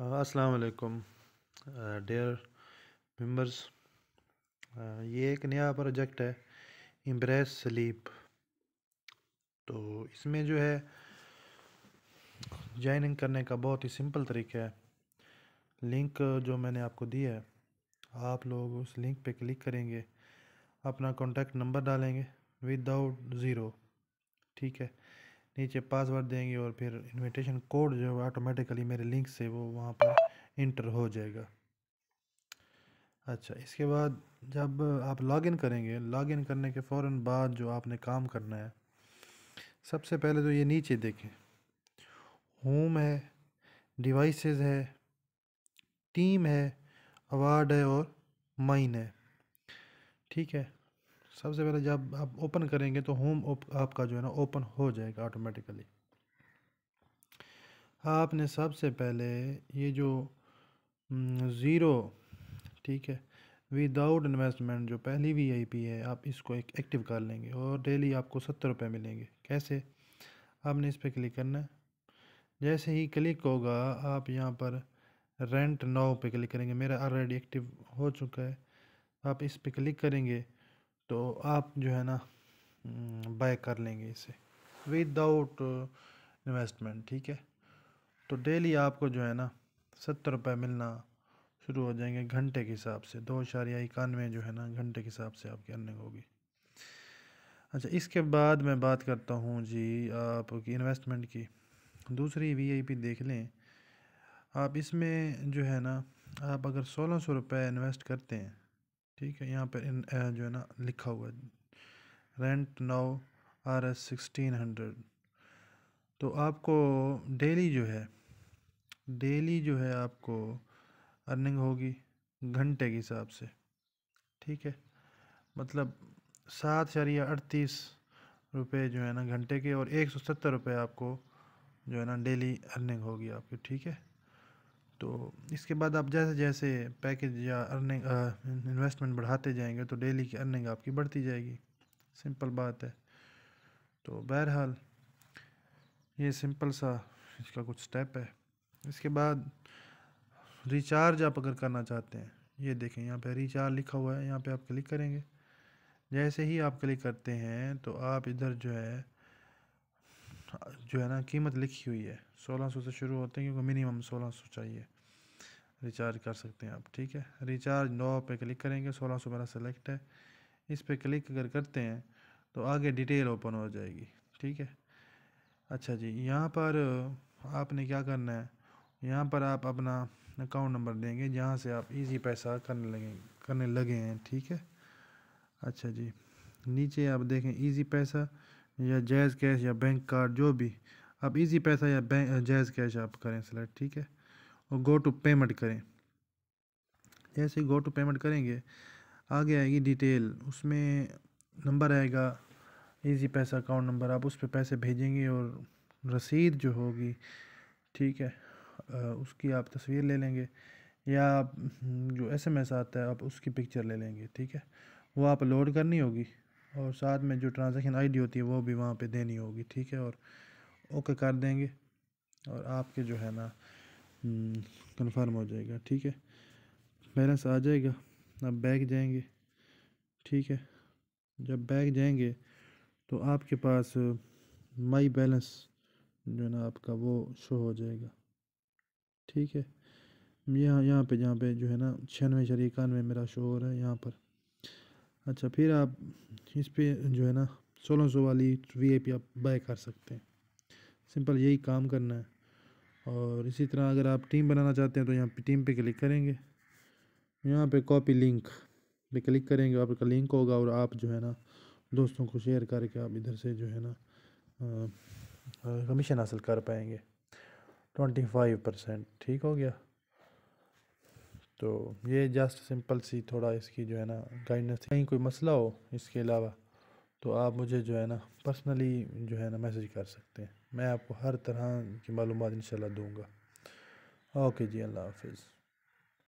अस्सलाम वालेकुम मेंबर्स ये एक नया प्रोजेक्ट है इम्ब्रेस स्लीप तो इसमें जो है ज्वाइनिंग करने का बहुत ही सिंपल तरीका है लिंक जो मैंने आपको दिया है आप लोग उस लिंक पे क्लिक करेंगे अपना कॉन्टैक्ट नंबर डालेंगे विदाउट ज़ीरो ठीक है नीचे पासवर्ड देंगे और फिर इनविटेशन कोड जो है ऑटोमेटिकली मेरे लिंक से वो वहाँ पर इंटर हो जाएगा अच्छा इसके बाद जब आप लॉगिन करेंगे लॉगिन करने के फ़ौर बाद जो आपने काम करना है सबसे पहले तो ये नीचे देखें होम है डिवाइसेस है टीम है अवार्ड है और माइन है ठीक है सबसे पहले जब आप ओपन करेंगे तो होम आपका जो है ना ओपन हो जाएगा ऑटोमेटिकली आपने सबसे पहले ये जो ज़ीरो हम्म, ठीक है विदाउट इन्वेस्टमेंट जो पहली वी आई पी है आप इसको एक एक्टिव कर लेंगे और डेली आपको सत्तर रुपये मिलेंगे कैसे आपने इस पर क्लिक करना है जैसे ही क्लिक होगा आप यहाँ पर रेंट नाउ पे क्लिक करेंगे मेरा ऑलरेडी एक्टिव हो चुका है आप इस पर क्लिक करेंगे तो आप जो है ना बाय हम्म, कर लेंगे इसे विदाउट इन्वेस्टमेंट ठीक है तो डेली आपको जो है ना सत्तर रुपये मिलना शुरू हो जाएंगे घंटे के हिसाब से दो चार या इक्यानवे जो है ना घंटे के हिसाब से आपकी अर्निंग होगी अच्छा इसके बाद मैं बात करता हूँ जी आपकी इन्वेस्टमेंट की दूसरी वीआईपी देख लें आप इसमें जो है ना आप अगर सोलह सौ रुपये इन्वेस्ट करते हैं ठीक है यहाँ पर इन जो है ना लिखा हुआ है rent now R S sixteen hundred तो आपको डेली जो है डेली जो है आपको अर्निंग होगी घंटे के हिसाब से ठीक है मतलब सात शरिया अड़तीस रुपये जो है ना घंटे के और एक सौ सत्तर रुपये आपको जो है ना डेली अर्निंग होगी आपकी ठीक है तो इसके बाद आप जैसे जैसे पैकेज या अर्निंग इन्वेस्टमेंट बढ़ाते जाएंगे तो डेली की अर्निंग आपकी बढ़ती जाएगी सिंपल बात है तो बहरहाल ये सिंपल सा इसका कुछ स्टेप है इसके बाद रिचार्ज आप अगर करना चाहते हैं ये देखें यहाँ पे रिचार्ज लिखा हुआ है यहाँ पे आप क्लिक करेंगे जैसे ही आप क्लिक करते हैं तो आप इधर जो है जो है ना कीमत लिखी हुई है सोलह सौ से शुरू होते हैं क्योंकि मिनिमम सोलह सौ चाहिए रिचार्ज कर सकते हैं आप ठीक है रिचार्ज नौ पे क्लिक करेंगे सोलह सौ मेरा सेलेक्ट है इस पर क्लिक अगर करते हैं तो आगे डिटेल ओपन हो जाएगी ठीक है अच्छा जी यहाँ पर आपने क्या करना है यहाँ पर आप अपना अकाउंट नंबर देंगे जहाँ से आप इजी पैसा करने लगे करने लगे हैं ठीक है अच्छा जी नीचे आप देखें इजी पैसा या जैज़ कैश या बैंक कार्ड जो भी आप इजी पैसा या बैंक जैज़ कैश आप करें सेलेक्ट ठीक है और गो टू पेमेंट करें जैसे ही गो टू पेमेंट करेंगे आगे आएगी डिटेल उसमें नंबर आएगा इजी पैसा अकाउंट नंबर आप उस पर पैसे भेजेंगे और रसीद जो होगी ठीक है उसकी आप तस्वीर ले लेंगे या जो एस एम एस आता है आप उसकी पिक्चर ले लेंगे ठीक है वो आप लोड करनी होगी और साथ में जो ट्रांजेक्शन आईडी होती है वो भी वहाँ पे देनी होगी ठीक है और ओके कर देंगे और आपके जो है ना कंफर्म हम्म, हो जाएगा ठीक है बैलेंस आ जाएगा आप बैग जाएंगे ठीक है जब बैग जाएंगे तो आपके पास माई बैलेंस जो है ना आपका वो शो हो जाएगा ठीक है यहाँ यहाँ पे जहाँ पे जो है ना छियानवे शरीकानवे मेरा शो हो रहा है यहाँ पर अच्छा फिर आप इस पर जो है ना सोलह सौ वाली वी आई पी आप बाय कर सकते हैं सिंपल यही काम करना है और इसी तरह अगर आप टीम बनाना चाहते हैं तो यहाँ पे टीम पे क्लिक करेंगे यहाँ पे कॉपी लिंक पे क्लिक करेंगे आपका लिंक होगा और आप जो है ना दोस्तों को शेयर करके आप इधर से जो है ना कमीशन हासिल कर पाएंगे ट्वेंटी फाइव परसेंट ठीक हो गया तो ये जस्ट सिंपल सी थोड़ा इसकी जो है ना गाइडनेस कहीं कोई मसला हो इसके अलावा तो आप मुझे जो है ना पर्सनली जो है ना मैसेज कर सकते हैं मैं आपको हर तरह की मालूम इन दूँगा ओके जी अल्लाह हाफिज़